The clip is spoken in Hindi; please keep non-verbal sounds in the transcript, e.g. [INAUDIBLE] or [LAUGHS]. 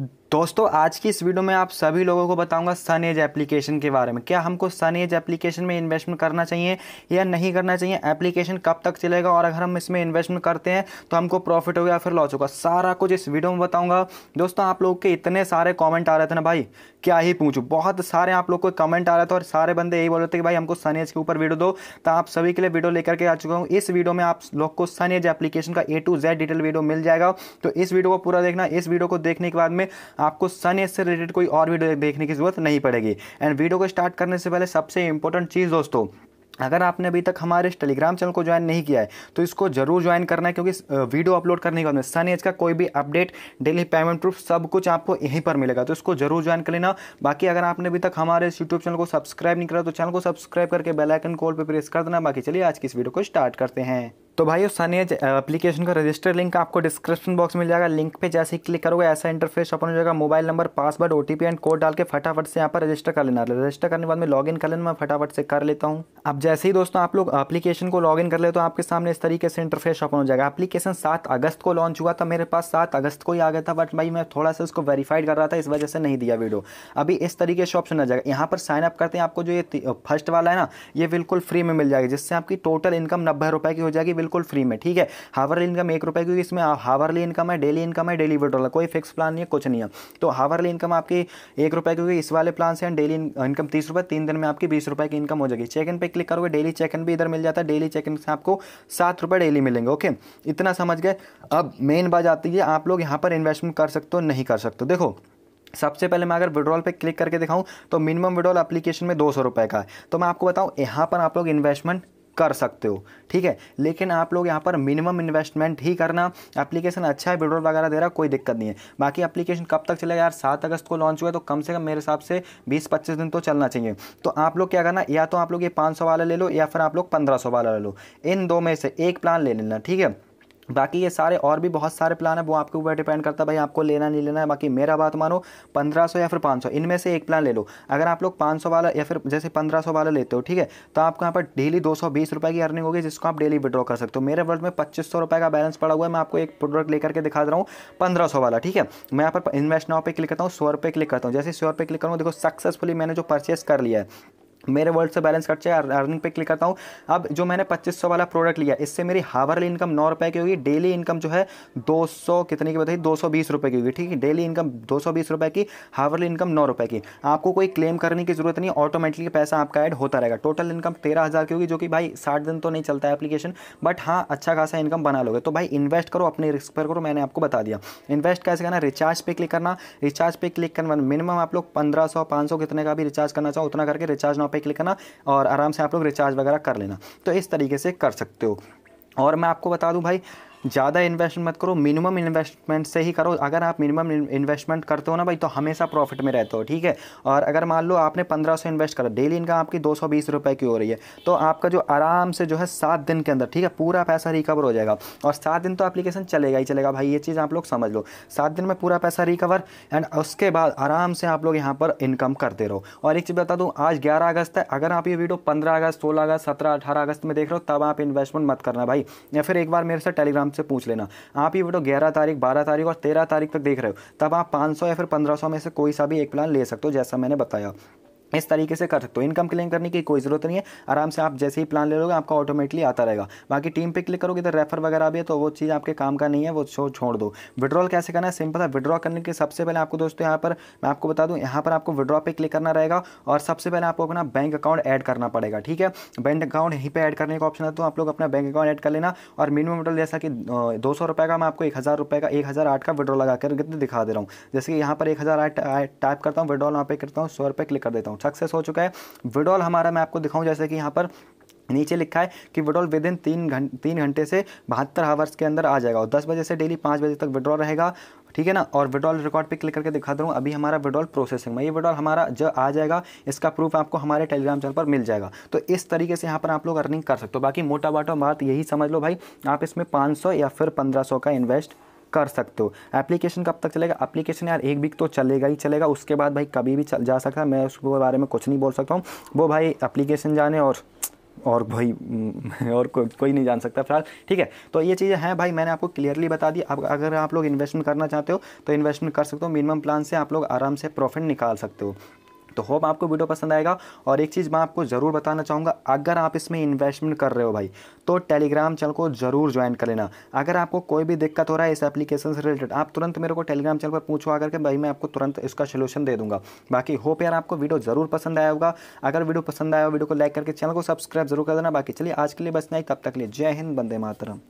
दोस्तों आज की इस वीडियो में आप सभी लोगों को बताऊंगा सन एज एप्लीकेशन के बारे में क्या हमको सन एज एप्लीकेशन में इन्वेस्टमेंट करना चाहिए या नहीं करना चाहिए एप्लीकेशन कब तक चलेगा और अगर हम इसमें इन्वेस्टमेंट करते हैं तो हमको प्रॉफिट होगा या फिर लॉस होगा सारा कुछ इस वीडियो में बताऊंगा दोस्तों आप लोग के इतने सारे कॉमेंट आ रहे थे ना भाई क्या ही पूछूँ बहुत सारे आप लोग को कमेंट आ रहे थे और सारे बंदे यही बोल रहे थे कि भाई हमको सन एज के ऊपर वीडियो दो तो आप सभी के लिए वीडियो लेकर के आ चुका हूँ इस वीडियो में आप लोग को सन एज एप्लीकेशन का A to Z detail video मिल जाएगा तो इस वीडियो को पूरा देखना इस वीडियो को देखने के बाद में में आपको सन एज से रिलेटेड कोई और वीडियो देखने की जरूरत नहीं पड़ेगी एंड वीडियो को स्टार्ट करने से पहले सबसे इंपॉर्टेंट चीज़ दोस्तों अगर आपने अभी तक हमारे इस टेलीग्राम चैनल को ज्वाइन नहीं किया है तो इसको जरूर ज्वाइन करना है क्योंकि वीडियो अपलोड करने के बाद में सन एज का कोई भी अपडेट डेली पेमेंट प्रूफ सब कुछ आपको यहीं पर मिलेगा तो इसको जरूर ज्वाइन कर लेना बाकी अगर आपने अभी तक हमारे इस यूट्यूब चैनल को सब्सक्राइब नहीं करा तो चैनल को सब्सक्राइब करके बेलाइकन कॉल पर प्रेस कर देना बाकी चलिए आज की इस वीडियो को स्टार्ट करते हैं तो भाई उस सनी एप्लीकेशन का रजिस्टर लिंक आपको डिस्क्रिप्शन बॉक्स मिल जाएगा लिंक पे जैसे ही क्लिक करोगे ऐसा इंटरफेस ओपन हो जाएगा mobile number password OTP and code डाल के फटाफट से यहाँ पर रजिस्टर कर लेना रजिस्टर करने के बाद में लॉगिन कर लेना मैं फटाफट से कर लेता हूँ अब जैसे ही दोस्तों आप लोग एप्लीकेशन को इन कर ले तो आपके सामने इस तरीके से इंटरफेस ओपन हो जाएगा एप्लीकेशन सात अगस्त को लॉन्च हुआ था मेरे पास सात अगस्त को ही आ गया था बट भाई मैं थोड़ा सा उसको वेरीफाइड कर रहा था इस वजह से नहीं दिया वीडियो अभी इस तरीके से ऑप्शन आ जाएगा यहाँ पर साइन अप करते हैं आपको जो ये फर्स्ट वाला है ना ये बिल्कुल फ्री में मिल जाएगी जिससे आपकी टोटल इनकम नब्बे रुपये की हो जाएगी बिल्कुल फ्री में ठीक है हावरली इनकम एक रुपए क्योंकि इसमें हावरली इनकम है डेली इनकम है डेली विड्रॉल कोई फिक्स प्लान नहीं है कुछ नहीं है तो हावरली इनकम आपकी एक रुपए क्योंकि इस वाले प्लान से डेली इनकम तीस रुपए तीन दिन में आपकी बीस रुपए की इनकम हो जाएगी चेक इन पर क्लिक करोगे डेली चेक इन भी इधर मिल जाता है डेली चेक इन से आपको सात रुपए डेली मिलेंगे ओके इतना समझ गए अब मेन बात आती है आप लोग यहाँ पर इन्वेस्टमेंट कर सकते हो नहीं कर सकते देखो सबसे पहले मैं अगर विड्रॉल पे क्लिक करके दिखाऊं तो मिनिमम विड्रॉल एप्लीकेशन में दो सौ रुपए का है तो मैं आपको बताऊं यहां पर आप लोग इन्वेस्टमेंट कर सकते हो ठीक है लेकिन आप लोग यहाँ पर मिनिमम इन्वेस्टमेंट ही करना एप्लीकेशन अच्छा है विड्रोल वगैरह दे रहा कोई दिक्कत नहीं है बाकी एप्लीकेशन कब तक चलेगा यार सात अगस्त को लॉन्च हुआ तो कम से कम मेरे हिसाब से बीस पच्चीस दिन तो चलना चाहिए तो आप लोग क्या करना या तो आप लोग ये पाँच वाला ले लो या फिर आप लोग पंद्रह वाला ले लो इन दो में से एक प्लान ले लेना ठीक है बाकी ये सारे और भी बहुत सारे प्लान है वो आपके ऊपर डिपेंड करता है भाई आपको लेना नहीं लेना है बाकी मेरा बात मानो 1500 या फिर 500 इनमें से एक प्लान ले लो अगर आप लोग 500 वाला या फिर जैसे 1500 वाला लेते हो ठीक है तो आपको यहाँ पर डेली दो सौ की अर्निंग होगी जिसको आप डेली विड्रॉ कर सकते हो मेरे वर्ल्ड में पच्चीस रुपए का बैलेंस पड़ा हुआ है मैं आपको एक प्रोडक्ट लेकर के दिखा रहा हूँ पंद्रह वाला ठीक है मैं यहाँ पर इन्वेस्ट नाव पर क्लिक करता हूँ सौ क्लिक करता हूँ जैसे सौ क्लिक करूँ देखो सक्सेसफुली मैंने जो परचेस कर लिया है मेरे वर्ल्ड से बैलेंस कट जाए अर्निंग पे क्लिक करता हूँ अब जो मैंने 2500 वाला प्रोडक्ट लिया इससे मेरी हावरली इनकम नौ रुपये की होगी डेली इनकम जो है 200 कितने की बताइए दो सौ बीस रुपये की होगी ठीक है डेली इनकम दो सौ बीस रुपये की हावरली इनकम नौ रुपये की आपको कोई क्लेम करने की जरूरत नहीं ऑटोमेटिकली पैसा आपका ऐड होता रहेगा टोटल इनकम तेरह हज़ार की होगी जो कि भाई साठ दिन तो नहीं चलता है एप्लीकेशन बट हाँ अच्छा खासा इनकम बना लोगे तो भाई इन्वेस्ट करो अपने रिस्क पर करो मैंने आपको बता दिया इन्वेस्ट कैसे करना रिचार्ज पे क्लिक करना रिचार्ज पे क्लिक करना मिनिमम आप लोग पंद्रह सौ कितने का भी रिचार्ज करना चाहो उतना करके रिचार्ज ना पर क्लिक करना और आराम से आप लोग रिचार्ज वगैरह कर लेना तो इस तरीके से कर सकते हो और मैं आपको बता दूं भाई ज़्यादा इन्वेस्ट मत करो मिनिमम इन्वेस्टमेंट से ही करो अगर आप मिनिमम इन्वेस्टमेंट करते हो ना भाई तो हमेशा प्रॉफिट में रहते हो ठीक है और अगर मान लो आपने पंद्रह सौ इन्वेस्ट करा डेली इनकम आपकी दो सौ बीस रुपये की हो रही है तो आपका जो आराम से जो है सात दिन के अंदर ठीक है पूरा पैसा रिकवर हो जाएगा और सात दिन तो एप्लीकेशन चलेगा ही चलेगा भाई ये चीज़ आप लोग समझ लो सात दिन में पूरा पैसा रिकवर एंड उसके बाद आराम से आप लोग यहाँ पर इनकम करते रहो और एक चीज़ बता दूँ आज ग्यारह अगस्त है अगर आप ये वीडियो पंद्रह अगस्त सोलह अगस्त सत्रह अठारह अगस्त में देख रहे हो तब आप इन्वेस्टमेंट मत करना भाई या फिर एक बार मेरे से टेलीग्राम से पूछ लेना आप ये वीडियो ग्यारह तारीख बारह तारीख और तेरह तारीख तक देख रहे हो तब आप पाँच या फिर पंद्रह में से कोई सा भी एक प्लान ले सकते हो जैसा मैंने बताया इस तरीके से कर सकते हो इनकम क्लेम करने की कोई ज़रूरत नहीं है आराम से आप जैसे ही प्लान ले लोगे आपका ऑटोमेटिकली आता रहेगा बाकी टीम पे क्लिक करोगे इधर रेफर वगैरह भी है तो वो चीज़ आपके काम का नहीं है वो छो छोड़ दो विड्रॉल कैसे करना है सिंपल है विड्रॉ करने के सबसे पहले आपको दोस्तों यहाँ पर मैं आपको बता दूँ यहाँ पर आपको विड्रॉ पर क्लिक करना रहेगा और सबसे पहले आपको अपना बैंक अकाउंट ऐड करना पड़ेगा ठीक है बैंक अकाउंट यहीं पर ऐड करने का ऑप्शन है तो आप लोग अपना बैंक अकाउंट ऐड कर लेना और मिनिमम विड्रॉल जैसा कि दो सौ रुपये का मैं आपको एक हज़ार रुपये का एक हज़ार आठ का विड्रॉ लगा कर दिखा दे रहा हूँ जैसे कि यहाँ पर एक हज़ार आठ टाइप करता हूँ विड्रॉल वहाँ पे करता हूँ सौ रुपये क्लिक कर देता हूँ सक्सेस हो चुका है विड्रॉल हमारा मैं आपको दिखाऊँ जैसे कि यहाँ पर नीचे लिखा है कि विड्रॉल विद इन तीन घंटे तीन घंटे से बहत्तर हावर्स के अंदर आ जाएगा और दस बजे से डेली पाँच बजे तक विड्रॉल रहेगा ठीक है ना और विड्रॉल रिकॉर्ड पे क्लिक करके दिखा दूँ अभी हमारा विड्रॉल प्रोसेसिंग में ये विड्रॉल हमारा जो आ जाएगा इसका प्रूफ आपको हमारे टेलीग्राम चैनल पर मिल जाएगा तो इस तरीके से यहाँ पर आप लोग अर्निंग कर सकते हो बाकी मोटा बाटो बात यही समझ लो भाई आप इसमें पाँच या फिर पंद्रह का इन्वेस्ट कर सकते हो एप्लीकेशन कब तक चलेगा एप्लीकेशन यार एक वीक तो चलेगा ही चलेगा उसके बाद भाई कभी भी चल जा सकता है मैं उसके बारे में कुछ नहीं बोल सकता हूँ वो भाई एप्लीकेशन जाने और और भाई [LAUGHS] और को, कोई नहीं जान सकता फिलहाल ठीक है तो ये चीज़ें हैं भाई मैंने आपको क्लियरली बता दी अब अगर आप लोग इन्वेस्टमेंट करना चाहते हो तो इन्वेस्टमेंट कर सकते हो मिनिमम प्लान से आप लोग आराम से प्रॉफिट निकाल सकते हो तो होप आपको वीडियो पसंद आएगा और एक चीज़ मैं आपको ज़रूर बताना चाहूँगा अगर आप इसमें इन्वेस्टमेंट कर रहे हो भाई तो टेलीग्राम चैनल को ज़रूर ज्वाइन कर लेना अगर आपको कोई भी दिक्कत हो रहा है इस एप्लीकेशन से रिलेटेड आप तुरंत मेरे को टेलीग्राम चैनल पर पूछो आकर के भाई मैं आपको तुरंत इसका सोल्यूशन दे दूँगा बाकी होप यार आपको वीडियो ज़रूर पसंद आया होगा अगर वीडियो पसंद आया हो वीडियो को लाइक करके चैनल को सब्सक्राइब जरूर कर देना बाकी चलिए आज के लिए बस नहीं तब तक लिए जय हिंद बंदे मातरम